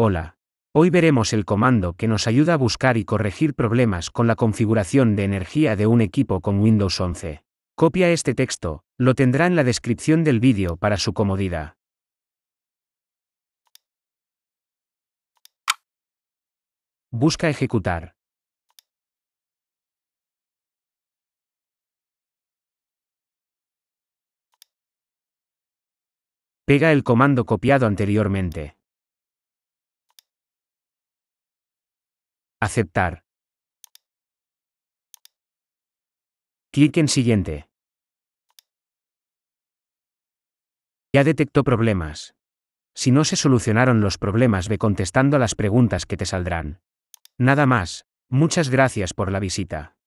Hola. Hoy veremos el comando que nos ayuda a buscar y corregir problemas con la configuración de energía de un equipo con Windows 11. Copia este texto, lo tendrá en la descripción del vídeo para su comodidad. Busca ejecutar. Pega el comando copiado anteriormente. Aceptar. Clic en Siguiente. Ya detectó problemas. Si no se solucionaron los problemas, ve contestando a las preguntas que te saldrán. Nada más, muchas gracias por la visita.